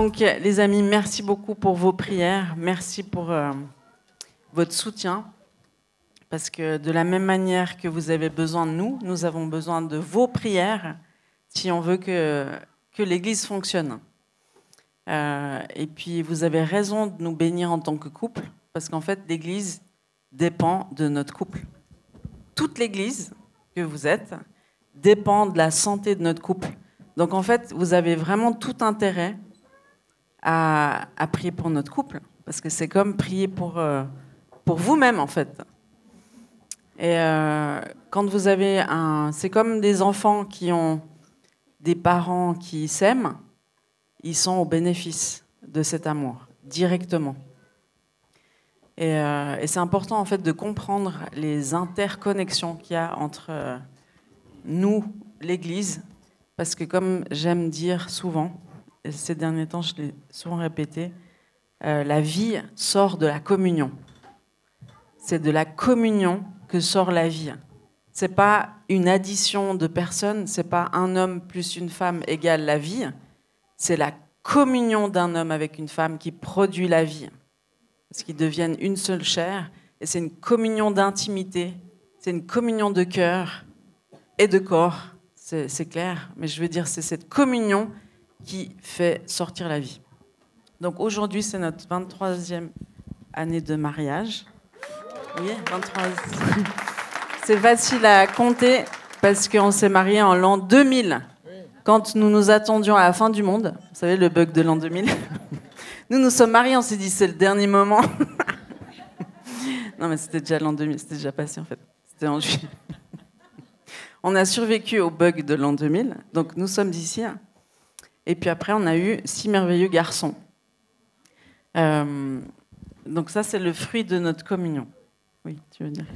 Donc, euh, les amis, merci beaucoup pour vos prières. Merci pour euh, votre soutien. Parce que de la même manière que vous avez besoin de nous, nous avons besoin de vos prières si on veut que, que l'Église fonctionne. Euh, et puis, vous avez raison de nous bénir en tant que couple. Parce qu'en fait, l'Église dépend de notre couple. Toute l'Église que vous êtes dépend de la santé de notre couple. Donc en fait, vous avez vraiment tout intérêt à, prier pour notre couple, parce que c'est comme prier pour, euh, pour vous-même, en fait. Et euh, quand vous avez un... C'est comme des enfants qui ont des parents qui s'aiment, ils sont au bénéfice de cet amour, directement. et euh, c'est important, en fait, de comprendre les interconnexions qu'il y a entre nous, l'Église, parce que comme j'aime dire souvent, ces derniers temps, je l'ai souvent répété, euh, la vie sort de la communion. C'est de la communion que sort la vie. C'est pas une addition de personnes, c'est pas un homme plus une femme égale la vie. C'est la communion d'un homme avec une femme qui produit la vie. Parce qu'ils deviennent une seule chair. Et c'est une communion d'intimité, c'est une communion de cœur et de corps, c'est clair. Mais je veux dire, c'est cette communion qui fait sortir la vie. Donc aujourd'hui, c'est notre 23e année de mariage. Oui, 23. C'est facile à compter parce qu'on s'est marié en l'an 2000, quand nous nous attendions à la fin du monde. Vous savez, le bug de l'an 2000. Nous nous sommes mariés, on s'est dit c'est le dernier moment. Non, mais c'était déjà l'an 2000, c'était déjà passé en fait. C'était en juillet. On a survécu au bug de l'an 2000, donc nous sommes ici... Et puis après, on a eu Six merveilleux garçons. Euh, donc ça, c'est le fruit de notre communion. Oui, tu veux dire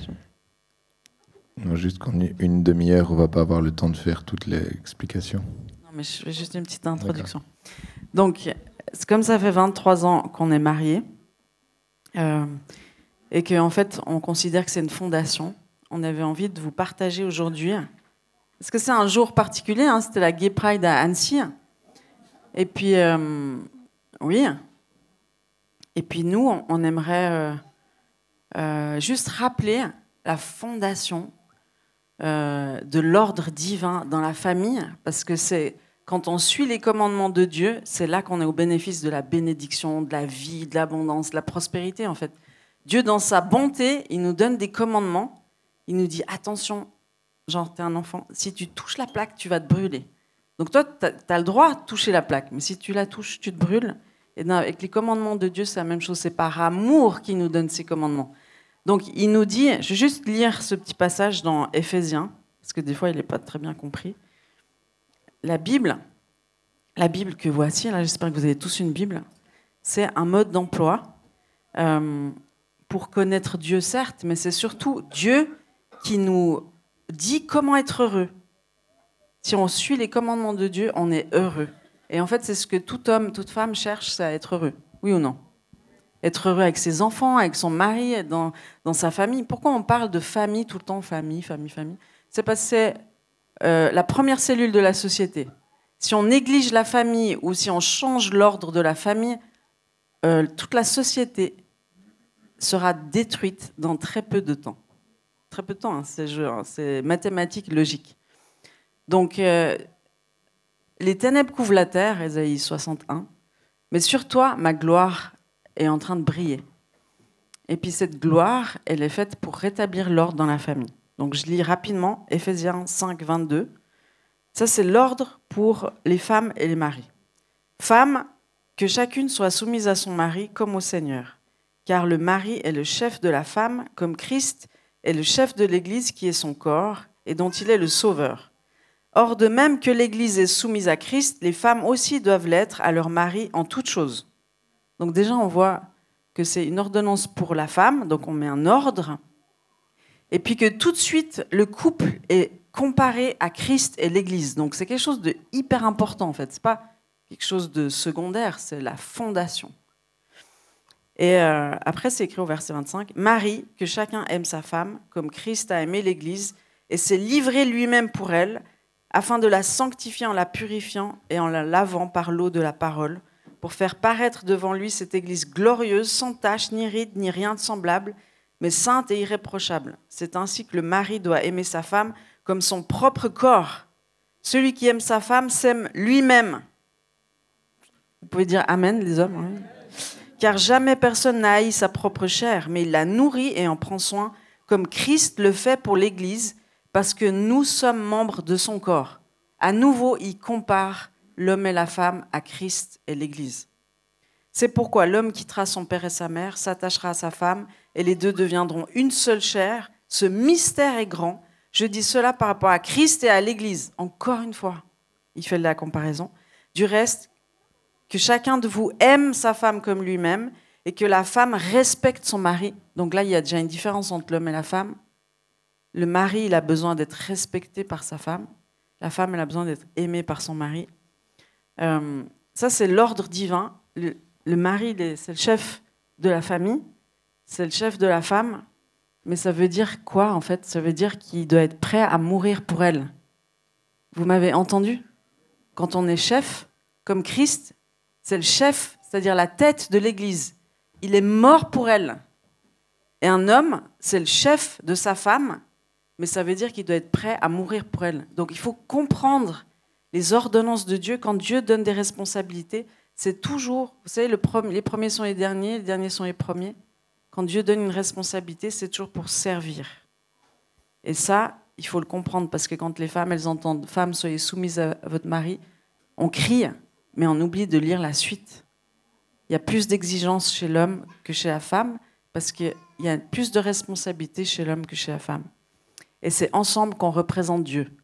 non, juste une demi-heure, on va pas avoir le temps de faire toutes les explications. Non, mais je fais juste une petite introduction. Donc, comme ça fait 23 ans qu'on est mariés, euh, et qu'en en fait, on considère que c'est une fondation, on avait envie de vous partager aujourd'hui. Parce que c'est un jour particulier, hein, c'était la Gay Pride à Annecy. Et puis, euh, oui. Et puis nous, on aimerait euh, euh, juste rappeler la fondation de l'ordre divin dans la famille, parce que c'est quand on suit les commandements de Dieu, c'est là qu'on est au bénéfice de la bénédiction, de la vie, de l'abondance, de la prospérité, en fait. Dieu, dans sa bonté, il nous donne des commandements. Il nous dit attention, genre, t'es un enfant, si tu touches la plaque, tu vas te brûler. Donc toi, tu as, le droit de toucher la plaque, mais si tu la touches, tu te brûles. Et avec les commandements de Dieu, c'est la même chose. C'est par amour qu'il nous donne ces commandements. Donc il nous dit, je vais juste lire ce petit passage dans Éphésiens, parce que des fois, il n'est pas très bien compris. La Bible, la Bible que voici, j'espère que vous avez tous une Bible, c'est un mode d'emploi euh, pour connaître Dieu, certes, mais c'est surtout Dieu qui nous dit comment être heureux. Si on suit les commandements de Dieu, on est heureux. Et en fait, c'est ce que tout homme, toute femme cherche, c'est à être heureux. Oui ou non Être heureux avec ses enfants, avec son mari, dans, dans sa famille. Pourquoi on parle de famille tout le temps Famille, famille, famille. C'est parce que c'est euh, la première cellule de la société. Si on néglige la famille ou si on change l'ordre de la famille, euh, toute la société sera détruite dans très peu de temps. Très peu de temps, hein. c'est mathématique, logique. Donc, euh, les ténèbres couvrent la terre, Ésaïe 61, mais sur toi, ma gloire est en train de briller. Et puis cette gloire, elle est faite pour rétablir l'ordre dans la famille. Donc je lis rapidement Éphésiens 5, 22. Ça, c'est l'ordre pour les femmes et les maris. Femmes, que chacune soit soumise à son mari comme au Seigneur, car le mari est le chef de la femme, comme Christ est le chef de l'Église qui est son corps et dont il est le sauveur. Or, de même que l'Église est soumise à Christ, les femmes aussi doivent l'être à leur mari en toutes choses. Donc déjà, on voit que c'est une ordonnance pour la femme, donc on met un ordre, et puis que tout de suite, le couple est comparé à Christ et l'Église. Donc c'est quelque chose de hyper important en fait, c'est pas quelque chose de secondaire, c'est la fondation. Et euh, après, c'est écrit au verset 25, Marie, que chacun aime sa femme comme Christ a aimé l'Église et s'est livré lui-même pour elle, afin de la sanctifier en la purifiant et en la lavant par l'eau de la parole, pour faire paraître devant lui cette Église glorieuse, sans tache, ni ride, ni rien de semblable, mais sainte et irréprochable. C'est ainsi que le mari doit aimer sa femme comme son propre corps. Celui qui aime sa femme s'aime lui-même. Vous pouvez dire Amen, les hommes. Hein. Car jamais personne n'a haï sa propre chair, mais il la nourrit et en prend soin, comme Christ le fait pour l'Église parce que nous sommes membres de son corps. À nouveau, il compare l'homme et la femme à Christ et l'Église. C'est pourquoi l'homme quittera son père et sa mère, s'attachera à sa femme, et les deux deviendront une seule chair. Ce mystère est grand. Je dis cela par rapport à Christ et à l'Église. Encore une fois, il fait la comparaison. Du reste, que chacun de vous aime sa femme comme lui-même, et que la femme respecte son mari. Donc là, il y a déjà une différence entre l'homme et la femme le mari, il a besoin d'être respecté par sa femme. La femme, elle a besoin d'être aimée par son mari. Euh, ça, c'est l'ordre divin. Le, le mari, c'est le chef de la famille, c'est le chef de la femme. Mais ça veut dire quoi, en fait Ça veut dire qu'il doit être prêt à mourir pour elle. Vous m'avez entendu Quand on est chef, comme Christ, c'est le chef, c'est-à-dire la tête de l'Église. Il est mort pour elle. Et un homme, c'est le chef de sa femme mais ça veut dire qu'il doit être prêt à mourir pour elle. Donc il faut comprendre les ordonnances de Dieu. Quand Dieu donne des responsabilités, c'est toujours, vous savez, les premiers sont les derniers, les derniers sont les premiers. Quand Dieu donne une responsabilité, c'est toujours pour servir. Et ça, il faut le comprendre parce que quand les femmes, elles entendent Femmes, soyez soumises à votre mari, on crie, mais on oublie de lire la suite. Il y a plus d'exigences chez l'homme que chez la femme parce qu'il y a plus de responsabilités chez l'homme que chez la femme. Et c'est ensemble qu'on représente Dieu.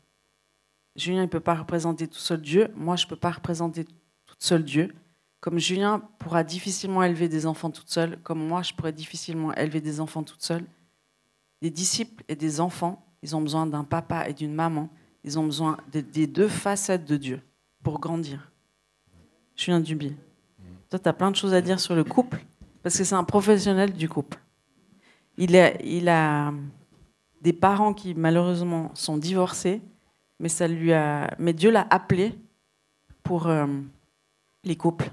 Julien ne peut pas représenter tout seul Dieu. Moi, je ne peux pas représenter tout seul Dieu. Comme Julien pourra difficilement élever des enfants toute seule, comme moi, je pourrais difficilement élever des enfants toute seule. Des disciples et des enfants, ils ont besoin d'un papa et d'une maman. Ils ont besoin des deux facettes de Dieu pour grandir. Julien Duby. toi, tu as plein de choses à dire sur le couple, parce que c'est un professionnel du couple. Il il a des parents qui malheureusement sont divorcés, mais, ça lui a, mais Dieu l'a appelé pour euh, les couples.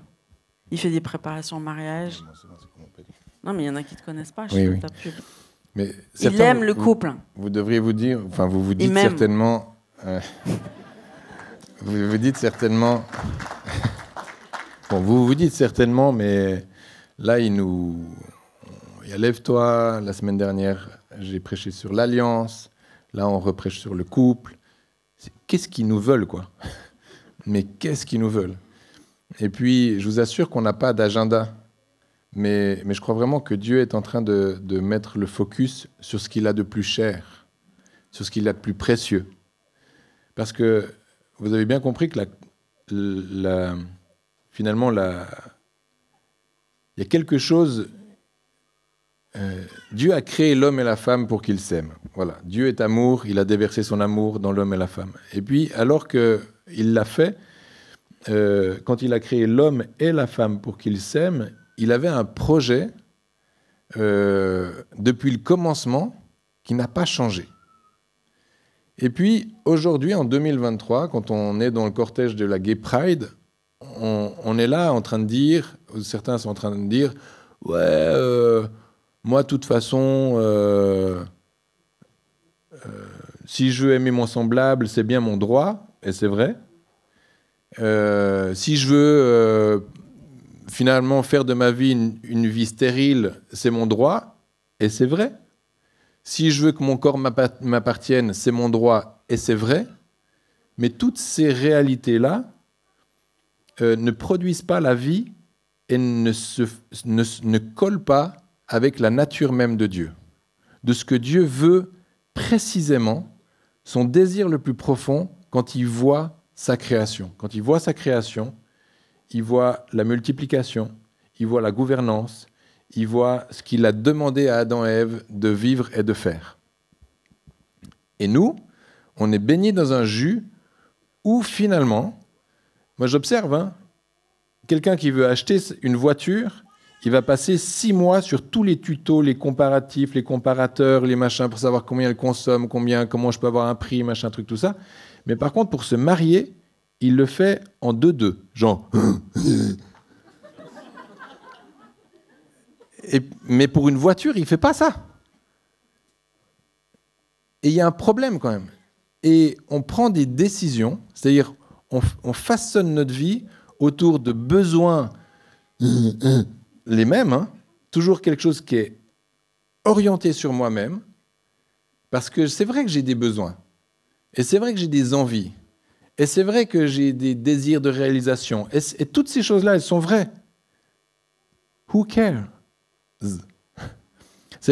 Il fait des préparations au mariage. Non, mais il y en a qui ne te connaissent pas. Mais il aime le couple. Vous, devriez vous dire, enfin, vous vous dites certainement. Euh, vous vous dites certainement. bon, vous vous dites certainement, mais là, il nous. Il y a Lève-toi la semaine dernière j'ai prêché sur l'alliance, là on reprêche sur le couple. Qu'est-ce qu'ils nous veulent, quoi Mais qu'est-ce qu'ils nous veulent Et puis, je vous assure qu'on n'a pas d'agenda. Mais, mais, je crois vraiment que Dieu est en train de, de mettre le focus sur ce qu'il a de plus cher, sur ce qu'il a de plus précieux. Parce que vous avez bien compris que la, finalement, la, il y a quelque chose euh, Dieu a créé l'homme et la femme pour qu'ils s'aiment. Voilà. Dieu est amour, il a déversé son amour dans l'homme et la femme. Et puis, alors qu'il l'a fait, euh, quand il a créé l'homme et la femme pour qu'ils s'aiment, il avait un projet euh, depuis le commencement qui n'a pas changé. Et puis, aujourd'hui, en 2023, quand on est dans le cortège de la Gay Pride, on, on est là en train de dire, certains sont en train de dire, ouais, moi, de toute façon, euh, euh, si je veux aimer mon semblable, c'est bien mon droit, et c'est vrai. Euh, si je veux finalement faire de ma vie une, vie stérile, c'est mon droit, et c'est vrai. Si je veux que mon corps m'appartienne, c'est mon droit, et c'est vrai. Mais toutes ces réalités-là ne produisent pas la vie et ne collent pas avec la nature même de Dieu, de ce que Dieu veut précisément, son désir le plus profond quand il voit sa création. Quand il voit sa création, il voit la multiplication, il voit la gouvernance, il voit ce qu'il a demandé à Adam et Ève de vivre et de faire. Et nous, on est baignés dans un jus où finalement, moi j'observe, hein, quelqu'un qui veut acheter une voiture, il va passer six mois sur tous les tutos, les comparatifs, les comparateurs, les machins pour savoir combien elle consomme, combien, comment je peux avoir un prix, machin, truc, tout ça. Mais par contre, pour se marier, il le fait en deux-deux, genre. mais pour une voiture, il ne fait pas ça. Et il y a un problème quand même. Et on prend des décisions, c'est-à-dire on façonne notre vie autour de besoins les mêmes, hein. toujours quelque chose qui est orienté sur moi-même, parce que c'est vrai que j'ai des besoins, et c'est vrai que j'ai des envies, et c'est vrai que j'ai des désirs de réalisation, et, toutes ces choses-là, elles sont vraies. Who cares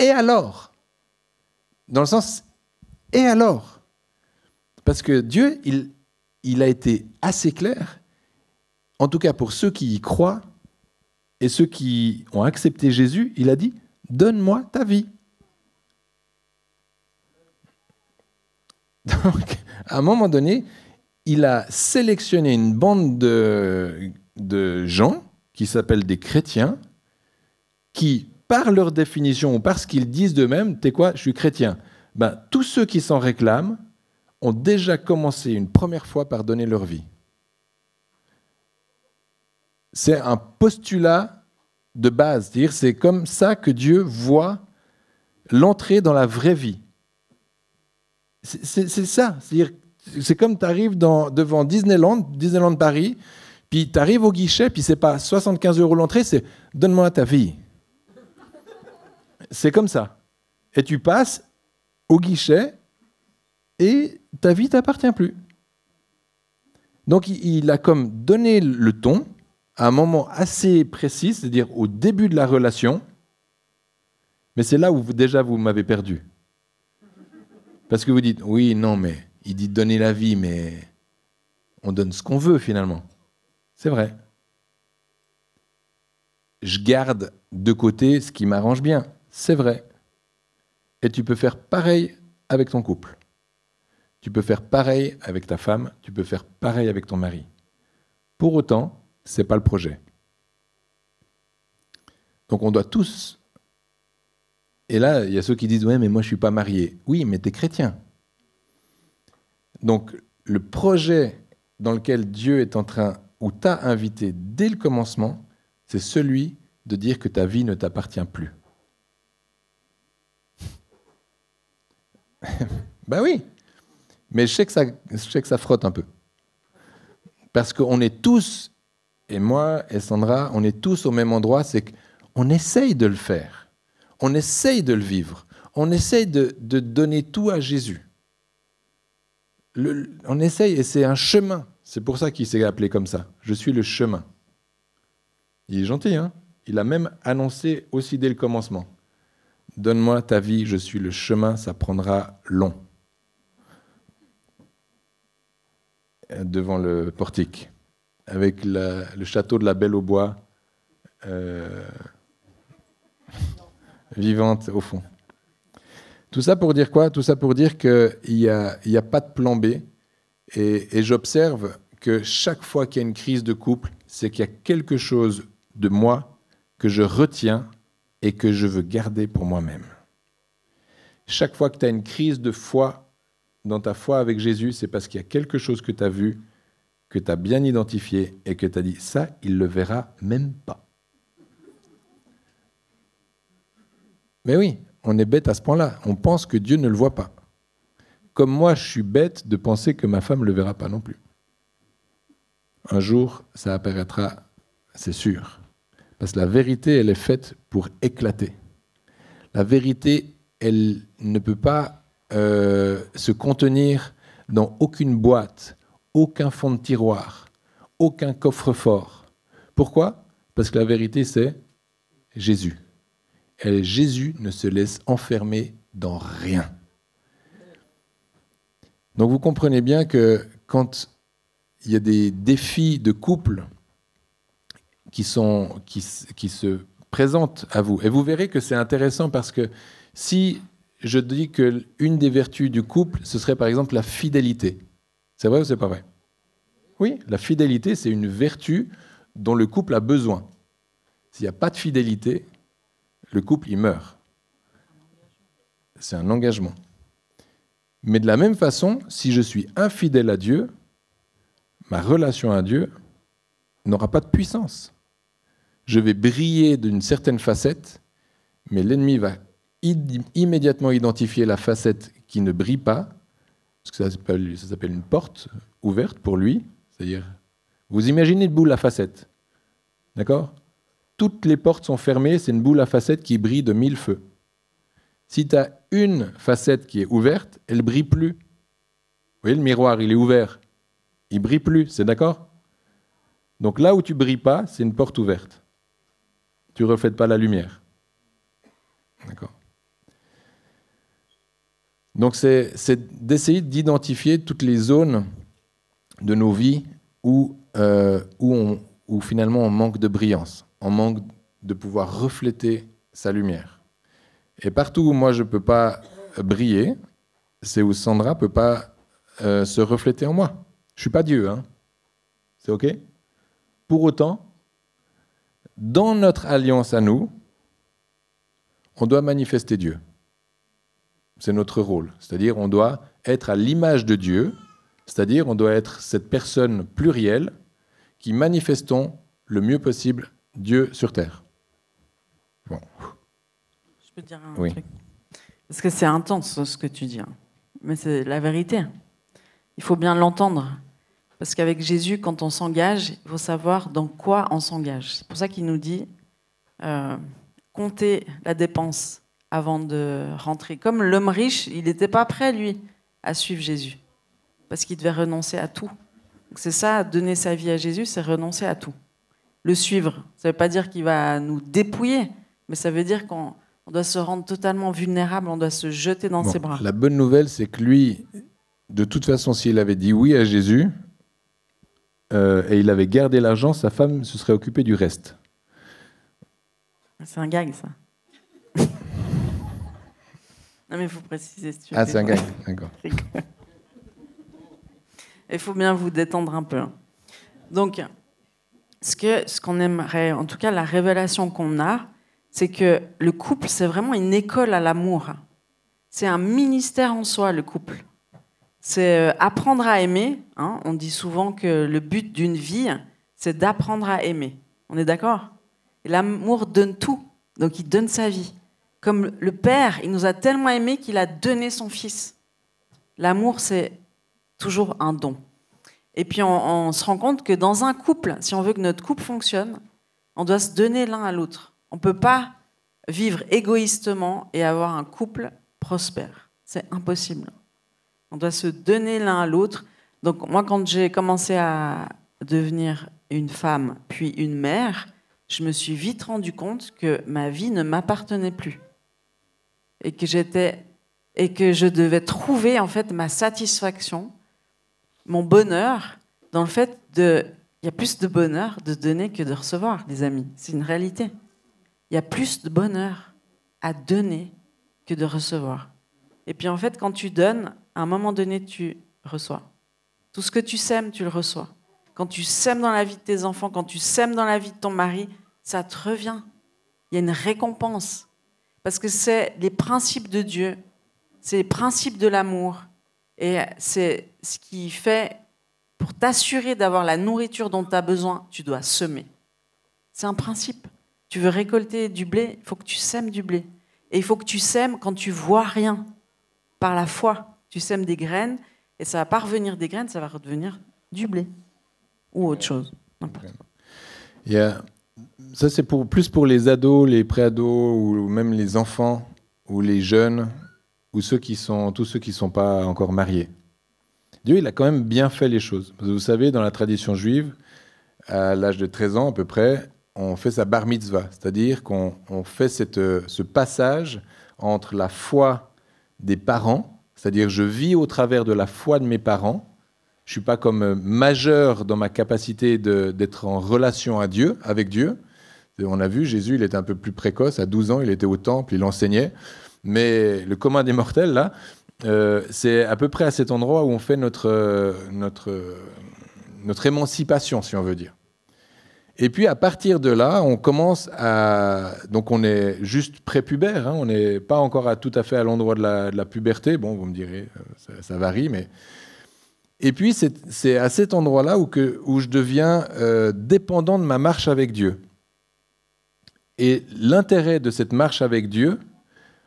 Et alors Dans le sens, et alors Parce que Dieu, il, il a été assez clair, en tout cas pour ceux qui y croient, et ceux qui ont accepté Jésus, il a dit, donne-moi ta vie. Donc, à un moment donné, il a sélectionné une bande de, gens qui s'appellent des chrétiens, qui, par leur définition ou parce qu'ils disent d'eux-mêmes, t'es quoi, je suis chrétien. Ben, tous ceux qui s'en réclament ont déjà commencé une première fois par donner leur vie c'est un postulat de base. cest dire c'est comme ça que Dieu voit l'entrée dans la vraie vie. C'est ça. cest c'est comme tu arrives devant Disneyland, Disneyland Paris, puis tu arrives au guichet, puis c'est pas 75 euros l'entrée, c'est donne-moi ta vie. c'est comme ça. Et tu passes au guichet et ta vie t'appartient plus. Donc il a comme donné le ton, à un moment assez précis, c'est-à-dire au début de la relation, mais c'est là où déjà vous m'avez perdu. Parce que vous dites, oui, non, mais il dit donner la vie, mais on donne ce qu'on veut finalement. C'est vrai. Je garde de côté ce qui m'arrange bien. C'est vrai. Et tu peux faire pareil avec ton couple. Tu peux faire pareil avec ta femme, tu peux faire pareil avec ton mari. Pour autant, c'est pas le projet. Donc on doit tous. Et là, il y a ceux qui disent ouais, mais moi je ne suis pas marié. Oui, mais tu es chrétien. Donc le projet dans lequel Dieu est en train ou t'a invité dès le commencement, c'est celui de dire que ta vie ne t'appartient plus. ben oui, mais je sais que ça, je sais que ça frotte un peu. Parce qu'on est tous et moi et Sandra, on est tous au même endroit, c'est qu'on essaye de le faire, on essaye de le vivre, on essaye de, donner tout à Jésus. on essaye et c'est un chemin. C'est pour ça qu'il s'est appelé comme ça. Je suis le chemin. Il est gentil, hein Il a même annoncé aussi dès le commencement. Donne-moi ta vie, je suis le chemin, ça prendra long. Devant le portique avec le château de la Belle au Bois euh, vivante au fond. Tout ça pour dire quoi Tout ça pour dire qu'il n'y a, y a pas de plan B. Et, et j'observe que chaque fois qu'il y a une crise de couple, c'est qu'il y a quelque chose de moi que je retiens et que je veux garder pour moi-même. Chaque fois que tu as une crise de foi dans ta foi avec Jésus, c'est parce qu'il y a quelque chose que tu as vu que tu as bien identifié et que tu as dit ça, il le verra même pas. Mais oui, on est bête à ce point-là. On pense que Dieu ne le voit pas. Comme moi, je suis bête de penser que ma femme ne le verra pas non plus. Un jour, ça apparaîtra, c'est sûr. Parce que la vérité, elle est faite pour éclater. La vérité, elle ne peut pas euh, se contenir dans aucune boîte aucun fond de tiroir, aucun coffre-fort. Pourquoi Parce que la vérité, c'est Jésus. Et Jésus ne se laisse enfermer dans rien. Donc vous comprenez bien que quand il y a des défis de couple qui, sont, qui, se présentent à vous, et vous verrez que c'est intéressant parce que si je dis que des vertus du couple, ce serait par exemple la fidélité. C'est vrai ou c'est pas vrai Oui, la fidélité, c'est une vertu dont le couple a besoin. S'il n'y a pas de fidélité, le couple, il meurt. C'est un engagement. Mais de la même façon, si je suis infidèle à Dieu, ma relation à Dieu n'aura pas de puissance. Je vais briller d'une certaine facette, mais l'ennemi va immédiatement identifier la facette qui ne brille pas ça s'appelle une porte ouverte pour lui, c'est-à-dire, vous imaginez une boule à facettes, d'accord Toutes les portes sont fermées, c'est une boule à facettes qui brille de mille feux. Si tu as une facette qui est ouverte, elle brille plus. Vous voyez, le miroir, il est ouvert, il brille plus, c'est d'accord Donc là où tu brilles pas, c'est une porte ouverte. Tu ne reflètes pas la lumière. D'accord donc c'est d'essayer d'identifier toutes les zones de nos vies où, euh, où, finalement on manque de brillance, on manque de pouvoir refléter sa lumière. Et partout où moi je ne peux pas briller, c'est où Sandra ne peut pas euh, se refléter en moi. Je ne suis pas Dieu, hein. c'est OK Pour autant, dans notre alliance à nous, on doit manifester Dieu. C'est notre rôle. C'est-à-dire, on doit être à l'image de Dieu, c'est-à-dire, on doit être cette personne plurielle qui manifestons le mieux possible Dieu sur terre. Bon. Je peux dire un oui. truc. Parce que c'est intense ce que tu dis, hein. mais c'est la vérité. Il faut bien l'entendre. Parce qu'avec Jésus, quand on s'engage, il faut savoir dans quoi on s'engage. C'est pour ça qu'il nous dit euh, comptez la dépense avant de rentrer. Comme l'homme riche, il n'était pas prêt, lui, à suivre Jésus, parce qu'il devait renoncer à tout. C'est ça, donner sa vie à Jésus, c'est renoncer à tout. Le suivre, ça ne veut pas dire qu'il va nous dépouiller, mais ça veut dire qu'on doit se rendre totalement vulnérable, on doit se jeter dans ses bras. La bonne nouvelle, c'est que lui, de toute façon, s'il avait dit oui à Jésus, euh, et il avait gardé l'argent, sa femme se serait occupée du reste. C'est un gag, ça. Non, il faut préciser si tu Ah, c'est un d'accord. Il faut bien vous détendre un peu. Donc, ce qu'on ce qu'on aimerait, en tout cas la révélation qu'on a, c'est que le couple, c'est vraiment une école à l'amour. C'est un ministère en soi, le couple. C'est euh, apprendre à aimer. Hein. On dit souvent que le but d'une vie, c'est d'apprendre à aimer. On est d'accord L'amour donne tout, donc il donne sa vie. Comme le Père, il nous a tellement aimés qu'il a donné son Fils. L'amour, c'est toujours un don. Et puis on, se rend compte que dans un couple, si on veut que notre couple fonctionne, on doit se donner l'un à l'autre. On ne peut pas vivre égoïstement et avoir un couple prospère. C'est impossible. On doit se donner l'un à l'autre. Donc moi, quand j'ai commencé à devenir une femme, puis une mère, je me suis vite rendu compte que ma vie ne m'appartenait plus et que j'étais et que je devais trouver en fait ma satisfaction, mon bonheur dans le fait de il y a plus de bonheur de donner que de recevoir, les amis, c'est une réalité. Il y a plus de bonheur à donner que de recevoir. Et puis en fait, quand tu donnes, à un moment donné, tu reçois. Tout ce que tu sèmes, tu le reçois. Quand tu sèmes dans la vie de tes enfants, quand tu sèmes dans la vie de ton mari, ça te revient. Il y a une récompense parce que c'est les principes de Dieu, c'est les principes de l'amour, et c'est ce qui fait, pour t'assurer d'avoir la nourriture dont tu as besoin, tu dois semer. C'est un principe. Tu veux récolter du blé, il faut que tu sèmes du blé. Et il faut que tu sèmes quand tu vois rien, par la foi. Tu sèmes des graines, et ça va pas revenir des graines, ça va redevenir du blé ou autre chose. N'importe. Ça, c'est pour, plus pour les ados, les pré-ados ou même les enfants, ou les jeunes, ou ceux qui tous ceux qui ne sont pas encore mariés. Dieu, il a quand même bien fait les choses. vous savez, dans la tradition juive, à l'âge de 13 ans à peu près, on fait sa bar mitzvah, c'est-à-dire qu'on fait ce passage entre la foi des parents, c'est-à-dire je vis au travers de la foi de mes parents, je suis pas comme euh, majeur dans ma capacité d'être en relation à Dieu, avec Dieu. On a vu, Jésus, il était un peu plus précoce. À 12 ans, il était au temple, il enseignait. Mais le commun des mortels, là, euh, c'est à peu près à cet endroit où on fait notre, euh, notre, notre émancipation, si on veut dire. Et puis à partir de là, on commence à... Donc on est juste prépubère, hein, on n'est pas encore à, tout à fait à l'endroit de, de la, puberté. Bon, vous me direz, ça varie, mais et puis, c'est à cet endroit-là où, je deviens euh, dépendant de ma marche avec Dieu. Et l'intérêt de cette marche avec Dieu,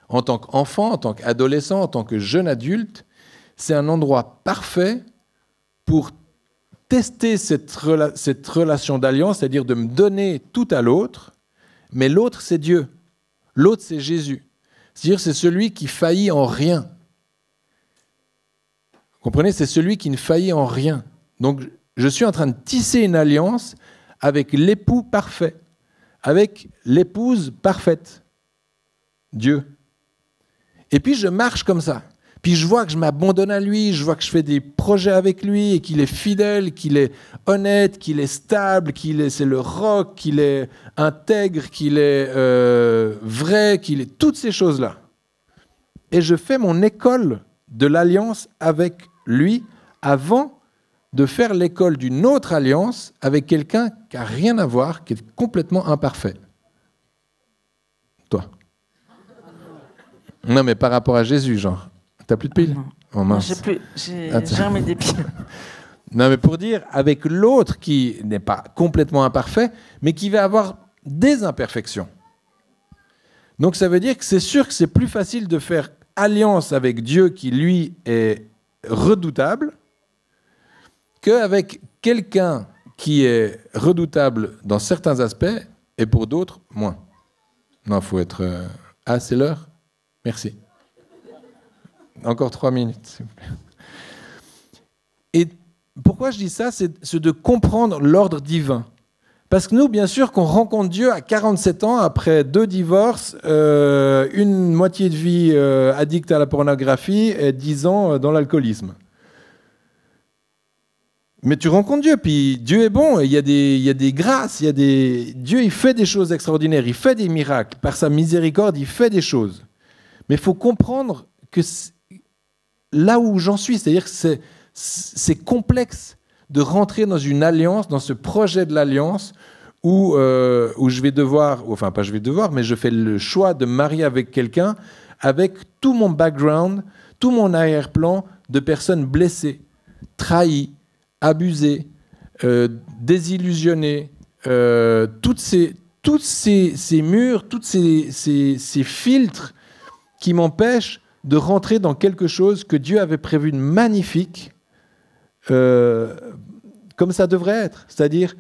en tant qu'enfant, en tant qu'adolescent, en tant que jeune adulte, c'est un endroit parfait pour tester cette, cette relation d'alliance, c'est-à-dire de me donner tout à l'autre, mais l'autre, c'est Dieu. L'autre, c'est Jésus. C'est-à-dire, c'est celui qui faillit en rien comprenez C'est celui qui ne faillit en rien. Donc je suis en train de tisser une alliance avec l'époux parfait, avec l'épouse parfaite, Dieu. Et puis je marche comme ça. Puis je vois que je m'abandonne à lui, je vois que je fais des projets avec lui et qu'il est fidèle, qu'il est honnête, qu'il est stable, qu'il est c'est le rock, qu'il est intègre, qu'il est euh, vrai, qu'il est toutes ces choses là. Et je fais mon école de l'alliance avec lui, avant de faire l'école d'une autre alliance avec quelqu'un qui n'a rien à voir, qui est complètement imparfait Toi. Non, mais par rapport à Jésus, genre. T'as plus de piles oh, mince. J'ai jamais des piles. Non, mais pour dire, avec l'autre qui n'est pas complètement imparfait, mais qui va avoir des imperfections. Donc ça veut dire que c'est sûr que c'est plus facile de faire alliance avec Dieu qui, lui, est redoutable qu'avec quelqu'un qui est redoutable dans certains aspects et pour d'autres moins. Non, il faut être... Euh, ah, c'est l'heure Merci. Encore trois minutes, s'il vous plaît. Et pourquoi je dis ça C'est de comprendre l'ordre divin. Parce que nous, bien sûr, qu'on rencontre Dieu à 47 ans, après deux divorces, euh, une moitié de vie addicte euh, addict à la pornographie et 10 ans euh, dans l'alcoolisme. Mais tu rencontres Dieu, puis Dieu est bon, il y, a des, grâces, Dieu il fait des choses extraordinaires, il fait des miracles, par sa miséricorde, il fait des choses. Mais il faut comprendre que là où j'en suis, c'est-à-dire que c'est complexe, de rentrer dans une alliance, dans ce projet de l'alliance, où, euh, où je vais devoir, enfin pas je vais devoir, mais je fais le choix de marier avec quelqu'un avec tout mon background, tout mon arrière-plan de personnes blessées, trahies, abusées, euh, désillusionnées, euh, toutes ces, toutes ces, murs, tous ces, ces, ces filtres qui m'empêchent de rentrer dans quelque chose que Dieu avait prévu de magnifique euh, comme ça devrait être, c'est-à-dire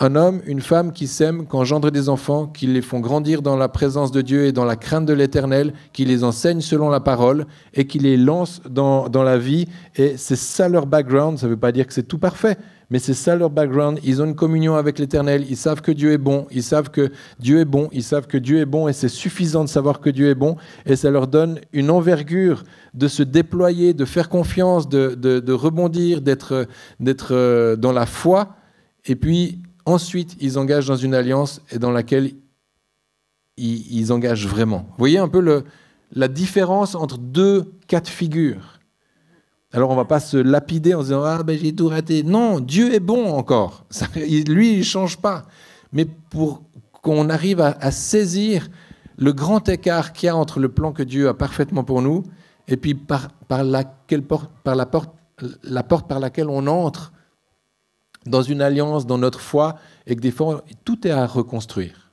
un homme, une femme qui s'aiment, qui engendrent des enfants, qui les font grandir dans la présence de Dieu et dans la crainte de l'Éternel, qui les enseigne selon la parole et qui les lance dans la vie. Et c'est ça leur background, ça ne veut pas dire que c'est tout parfait, mais c'est ça leur background. Ils ont une communion avec l'Éternel, ils savent que Dieu est bon, ils savent que Dieu est bon, ils savent que Dieu est bon, et c'est suffisant de savoir que Dieu est bon, et ça leur donne une envergure de se déployer, de faire confiance, de, rebondir, d'être, euh, dans la foi, et puis ensuite ils engagent dans une alliance et dans laquelle ils, engagent vraiment. Vous voyez un peu la différence entre deux cas de figure alors on va pas se lapider en disant ah ben j'ai tout raté. Non, Dieu est bon encore. Ça, lui il change pas. Mais pour qu'on arrive à, saisir le grand écart qu'il y a entre le plan que Dieu a parfaitement pour nous et puis par, par, laquelle porte, par la, porte, la porte par laquelle on entre dans une alliance, dans notre foi, et que des fois, tout est à reconstruire.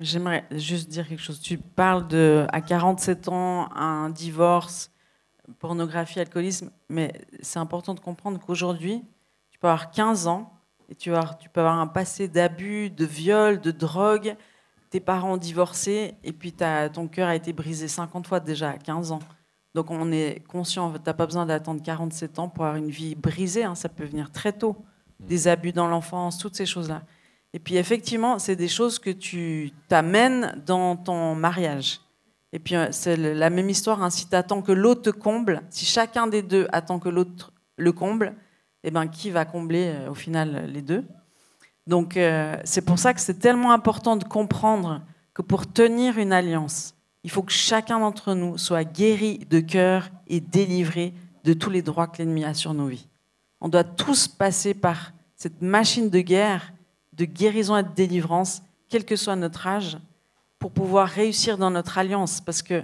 J'aimerais juste dire quelque chose. Tu parles de, à 47 ans, un divorce pornographie, alcoolisme, mais c'est important de comprendre qu'aujourd'hui, tu peux avoir 15 ans et tu, peux avoir un passé d'abus, de viol, de drogue, tes parents ont divorcé et puis ton cœur a été brisé 50 fois déjà à 15 ans. Donc on est conscient, tu n'as pas besoin d'attendre 47 ans pour avoir une vie brisée, hein, ça peut venir très tôt. Mmh. Des abus dans l'enfance, toutes ces choses-là. Et puis effectivement, c'est des choses que tu t'amènes dans ton mariage. Et puis euh, c'est la même histoire, hein. si tu attends que l'autre te comble, si chacun des deux attend que l'autre le comble, eh ben, qui va combler euh, au final les deux Donc euh, c'est pour ça que c'est tellement important de comprendre que pour tenir une alliance, il faut que chacun d'entre nous soit guéri de cœur et délivré de tous les droits que l'ennemi a sur nos vies. On doit tous passer par cette machine de guerre, de guérison et de délivrance, quel que soit notre âge, pour pouvoir réussir dans notre alliance, parce que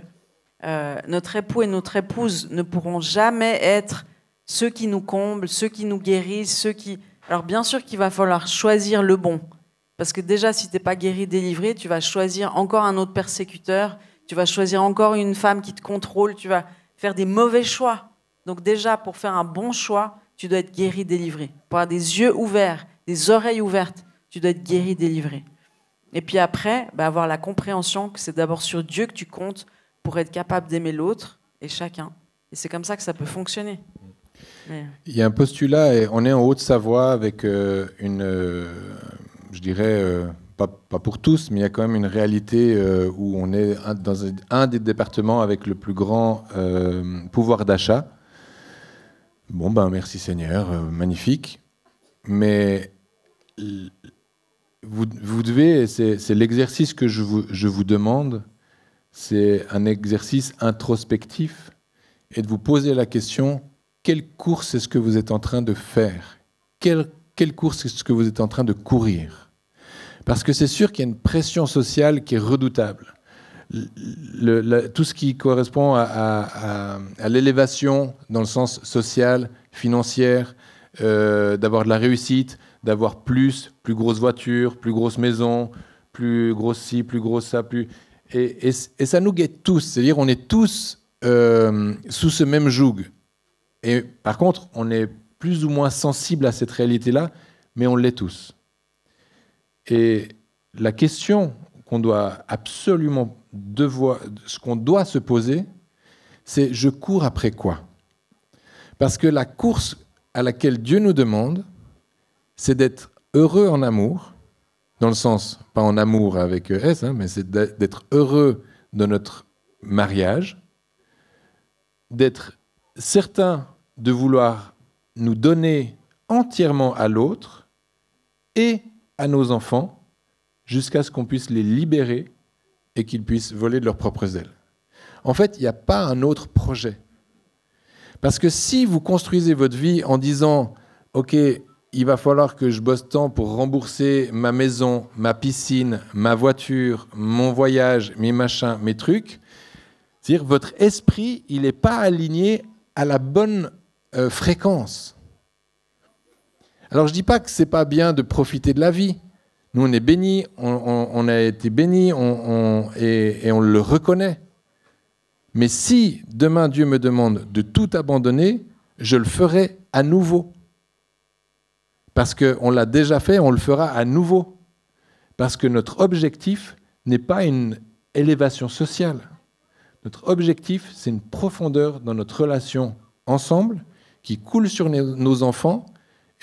euh, notre époux et notre épouse ne pourront jamais être ceux qui nous comblent, ceux qui nous guérissent, ceux qui... Alors bien sûr qu'il va falloir choisir le bon, parce que déjà si tu t'es pas guéri, délivré, tu vas choisir encore un autre persécuteur, tu vas choisir encore une femme qui te contrôle, tu vas faire des mauvais choix. Donc déjà pour faire un bon choix, tu dois être guéri, délivré. Pour avoir des yeux ouverts, des oreilles ouvertes, tu dois être guéri, délivré. Et puis après, bah, avoir la compréhension que c'est d'abord sur Dieu que tu comptes pour être capable d'aimer l'autre et chacun. Et c'est comme ça que ça peut fonctionner. Mm. Euh, il y a un postulat, et on est en Haute-Savoie avec euh, une, euh, je dirais, pas, pour tous, mais il y a quand même une réalité où on est dans un, un, des départements avec le plus grand pouvoir d'achat. Bon, ben merci Seigneur, magnifique. Mais vous, devez, devez, c'est l'exercice que je vous, demande, c'est un exercice introspectif et de vous poser la question quelle course est-ce que vous êtes en train de faire quelle, course est-ce que vous êtes en train de courir Parce que c'est sûr qu'il y a une pression sociale qui est redoutable. tout ce qui correspond à, l'élévation dans le sens social, financière, euh, d'avoir de la réussite, d'avoir plus, plus grosse voiture, plus grosse maison, plus grosse ci, plus grosse ça, plus. Et, ça nous guette tous. C'est-à-dire, on est tous euh, sous ce même joug. Et par contre, on est plus ou moins sensible à cette réalité-là, mais on l'est tous. Et la question qu'on doit absolument devoir, ce qu'on doit se poser, c'est je cours après quoi Parce que la course à laquelle Dieu nous demande, c'est d'être heureux en amour, dans le sens, pas en amour avec S, hein, mais c'est d'être heureux de notre mariage, d'être certain de vouloir nous donner entièrement à l'autre et à nos enfants jusqu'à ce qu'on puisse les libérer et qu'ils puissent voler de leurs propres ailes. En fait, il n'y a pas un autre projet. Parce que si vous construisez votre vie en disant, OK, il va falloir que je bosse tant pour rembourser ma maison, ma piscine, ma voiture, mon voyage, mes machins, mes trucs. C'est-à-dire, votre esprit, il n'est pas aligné à la bonne euh, fréquence. Alors, je ne dis pas que ce n'est pas bien de profiter de la vie. Nous, on est bénis, on, a été bénis et, et on le reconnaît. Mais si demain Dieu me demande de tout abandonner, je le ferai à nouveau. Parce qu'on l'a déjà fait, on le fera à nouveau. Parce que notre objectif n'est pas une élévation sociale. Notre objectif, c'est une profondeur dans notre relation ensemble qui coule sur nos enfants.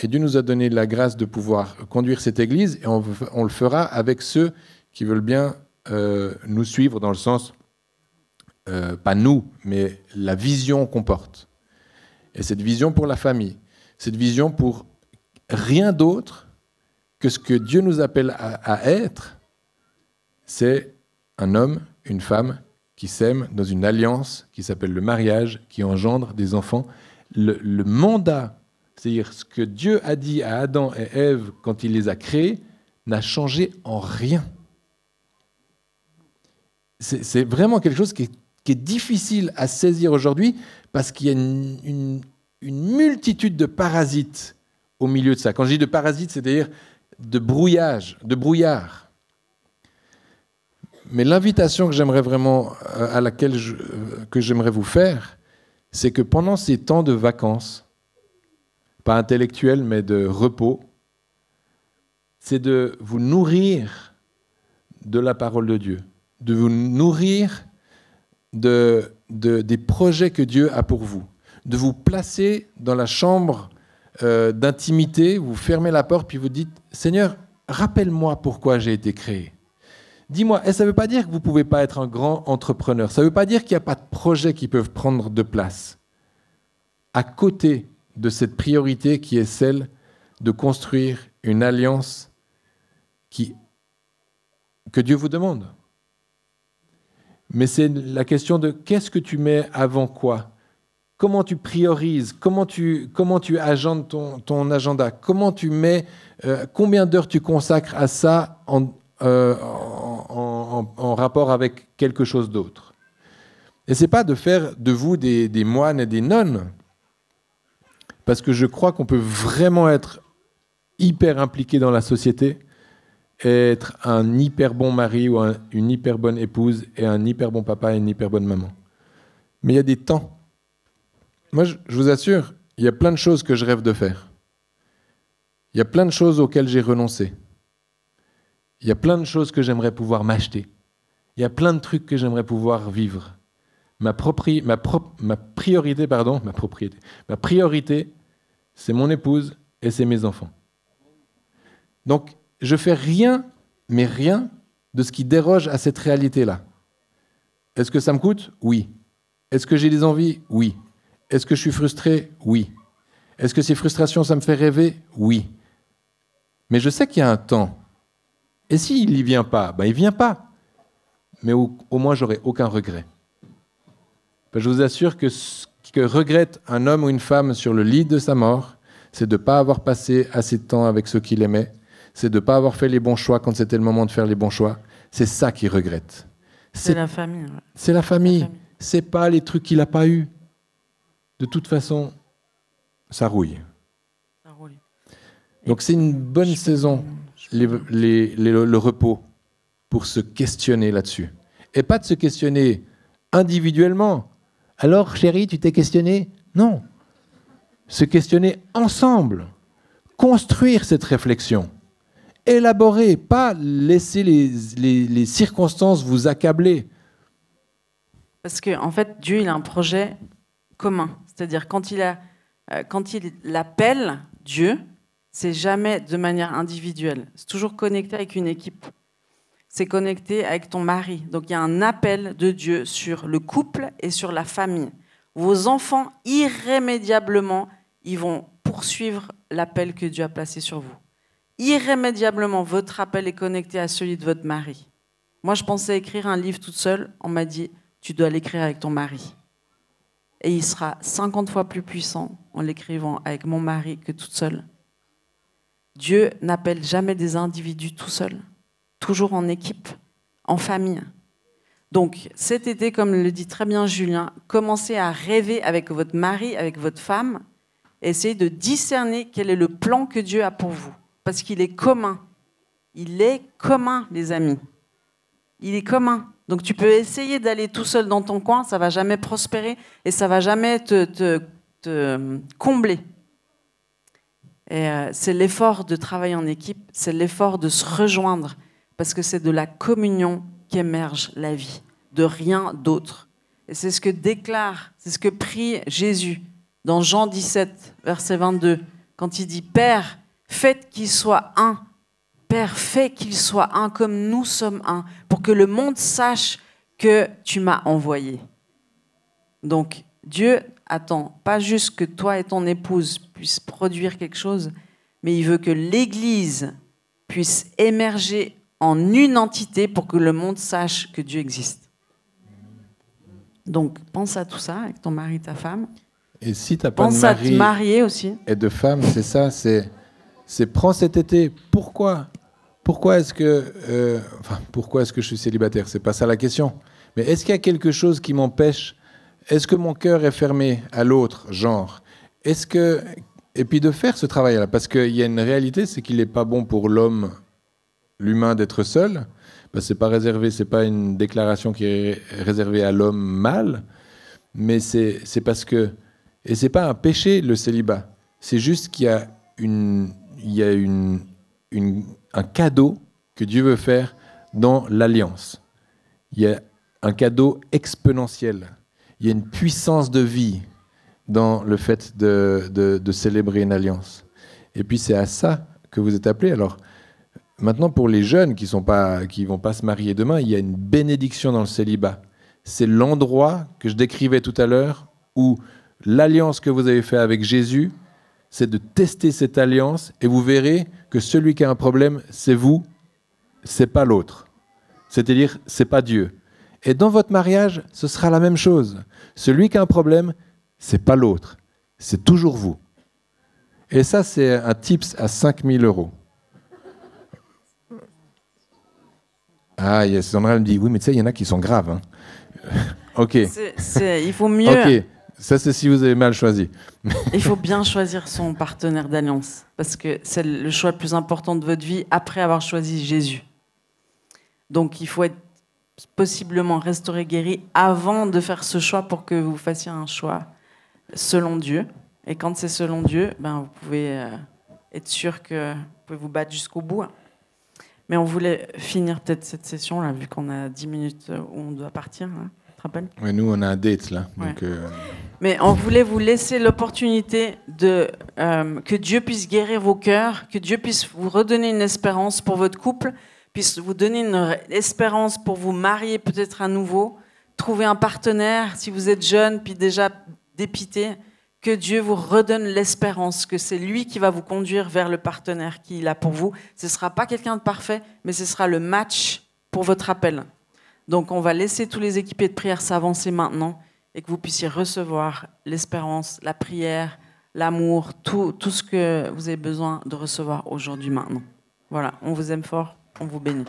Et Dieu nous a donné la grâce de pouvoir conduire cette Église et on, on le fera avec ceux qui veulent bien euh, nous suivre dans le sens, euh, pas nous, mais la vision qu'on porte. Et cette vision pour la famille, cette vision pour rien d'autre que ce que Dieu nous appelle à, être, c'est un homme, une femme qui s'aiment dans une alliance qui s'appelle le mariage, qui engendre des enfants. Le, mandat, c'est-à-dire ce que Dieu a dit à Adam et Ève quand il les a créés, n'a changé en rien. C'est vraiment quelque chose qui est, difficile à saisir aujourd'hui parce qu'il y a une multitude de parasites au milieu de ça. Quand je dis de parasite, c'est-à-dire de brouillage, de brouillard. Mais l'invitation que j'aimerais vraiment, euh, à laquelle euh, que j'aimerais vous faire, c'est que pendant ces temps de vacances, pas intellectuels, mais de repos, c'est de vous nourrir de la parole de Dieu, de vous nourrir de, des projets que Dieu a pour vous, de vous placer dans la chambre euh, d'intimité, vous fermez la porte, puis vous dites, Seigneur, rappelle-moi pourquoi j'ai été créé. Dis-moi, et ça ne veut pas dire que vous ne pouvez pas être un grand entrepreneur, ça ne veut pas dire qu'il n'y a pas de projets qui peuvent prendre de place, à côté de cette priorité qui est celle de construire une alliance que Dieu vous demande. Mais c'est la question de qu'est-ce que tu mets avant quoi comment tu priorises, comment tu, comment tu agendes ton, ton agenda, comment tu mets, euh, combien d'heures tu consacres à ça euh, en, en, rapport avec quelque chose d'autre. Et c'est pas de faire de vous des, moines et des nonnes, parce que je crois qu'on peut vraiment être hyper impliqué dans la société, être un hyper bon mari ou une hyper bonne épouse et un hyper bon papa et une hyper bonne maman. Mais il y a des temps moi, je, vous assure, il y a plein de choses que je rêve de faire. Il y a plein de choses auxquelles j'ai renoncé. Il y a plein de choses que j'aimerais pouvoir m'acheter. Il y a plein de trucs que j'aimerais pouvoir vivre. Ma, priorité, pardon, ma propriété, ma priorité, c'est mon épouse et c'est mes enfants. Donc, je fais rien, mais rien de ce qui déroge à cette réalité-là. Est-ce que ça me coûte Oui. Est-ce que j'ai des envies Oui. Est-ce que je suis frustré Oui. Est-ce que ces frustrations, ça me fait rêver Oui. Mais je sais qu'il y a un temps. Et s'il n'y vient pas ben, Il ne vient pas. Mais au, moins, j'aurai aucun regret. Ben, je vous assure que ce que regrette un homme ou une femme sur le lit de sa mort, c'est de ne pas avoir passé assez de temps avec ceux qu'il aimait, c'est de ne pas avoir fait les bons choix quand c'était le moment de faire les bons choix. C'est ça qu'il regrette. C'est la famille. C'est la famille. C'est pas les trucs qu'il n'a pas eu de toute façon, ça rouille. Donc c'est une bonne saison, le, repos, pour se questionner là-dessus. Et pas de se questionner individuellement. Alors chérie, tu t'es questionné Non. Se questionner ensemble. Construire cette réflexion. Élaborer, pas laisser les, circonstances vous accabler. Parce qu'en en fait, Dieu, il a un projet commun. C'est-à-dire quand il, a, euh, quand il appelle Dieu, c'est jamais de manière individuelle. C'est toujours connecté avec une équipe. C'est connecté avec ton mari. Donc il y a un appel de Dieu sur le couple et sur la famille. Vos enfants, irrémédiablement, ils vont poursuivre l'appel que Dieu a placé sur vous. Irrémédiablement, votre appel est connecté à celui de votre mari. Moi, je pensais écrire un livre toute seule. On m'a dit, tu dois l'écrire avec ton mari et il sera 50 fois plus puissant en l'écrivant avec mon mari que toute seule. Dieu n'appelle jamais des individus tout seuls, toujours en équipe, en famille. Donc cet été, comme le dit très bien Julien, commencez à rêver avec votre mari, avec votre femme, essayez de discerner quel est le plan que Dieu a pour vous, parce qu'il est commun. Il est commun, les amis. Il est commun. Donc tu peux essayer d'aller tout seul dans ton coin, ça va jamais prospérer et ça va jamais te, combler. Et euh, c'est l'effort de travailler en équipe, c'est l'effort de se rejoindre, parce que c'est de la communion qu'émerge la vie, de rien d'autre. Et c'est ce que déclare, c'est ce que prie Jésus dans Jean 17, verset 22, quand il dit Père, faites qu'ils soient un Père, fais qu'il soit un comme nous sommes un, pour que le monde sache que tu m'as envoyé. Donc, Dieu attend pas juste que toi et ton épouse puissent produire quelque chose, mais il veut que l'Église puisse émerger en une entité pour que le monde sache que Dieu existe. Donc, pense à tout ça avec ton mari, ta femme. Et si t'as pas pense de mari à te marier aussi. Et de femme, c'est ça, c'est prends cet été. Pourquoi pourquoi est-ce que, euh, enfin, pourquoi est-ce que je suis célibataire C'est pas ça la question. Mais est-ce qu'il y a quelque chose qui m'empêche Est-ce que mon cœur est fermé à l'autre genre Est-ce que et puis de faire ce travail-là, parce qu'il y a une réalité, c'est qu'il n'est pas bon pour l'homme, l'humain, d'être seul. Ce bah, c'est pas réservé, c'est pas une déclaration qui est réservée à l'homme mal. mais c'est, parce que et c'est pas un péché le célibat. C'est juste qu'il y a une il y a une, une un cadeau que Dieu veut faire dans l'alliance. Il y a un cadeau exponentiel. Il y a une puissance de vie dans le fait de, célébrer une alliance. Et puis c'est à ça que vous êtes appelés. Alors maintenant, pour les jeunes qui ne vont pas se marier demain, il y a une bénédiction dans le célibat. C'est l'endroit que je décrivais tout à l'heure où l'alliance que vous avez faite avec Jésus c'est de tester cette alliance et vous verrez que celui qui a un problème, c'est vous, c'est pas l'autre. C'est-à-dire, c'est pas Dieu. Et dans votre mariage, ce sera la même chose. Celui qui a un problème, c'est pas l'autre, c'est toujours vous. Et ça, c'est un tips à 5000 euros. Ah, yes, Sandra me dit, oui, mais tu sais, il y en a qui sont graves. Hein. ok. il faut mieux. Ça, c'est si vous avez mal choisi. Il faut bien choisir son partenaire d'alliance, parce que c'est le choix le plus important de votre vie après avoir choisi Jésus. Donc, il faut être possiblement restauré, guéri avant de faire ce choix pour que vous fassiez un choix selon Dieu. Et quand c'est selon Dieu, ben, vous pouvez euh, être sûr que vous pouvez vous battre jusqu'au bout. Hein. Mais on voulait finir peut-être cette session, là, vu qu'on a 10 minutes où on doit partir. Hein. Nous, on a un date là. Euh, mais on voulait vous laisser l'opportunité de euh, que Dieu puisse guérir vos cœurs, que Dieu puisse vous redonner une espérance pour votre couple, puisse vous donner une espérance pour vous marier peut-être à nouveau, trouver un partenaire si vous êtes jeune puis déjà dépité. Que Dieu vous redonne l'espérance, que c'est lui qui va vous conduire vers le partenaire qu'il a pour vous. Ce ne sera pas quelqu'un de parfait, mais ce sera le match pour votre appel. Donc on va laisser tous les équipés de prière s'avancer maintenant et que vous puissiez recevoir l'espérance, la prière, l'amour, tout, tout ce que vous avez besoin de recevoir aujourd'hui maintenant. Voilà, on vous aime fort, on vous bénit.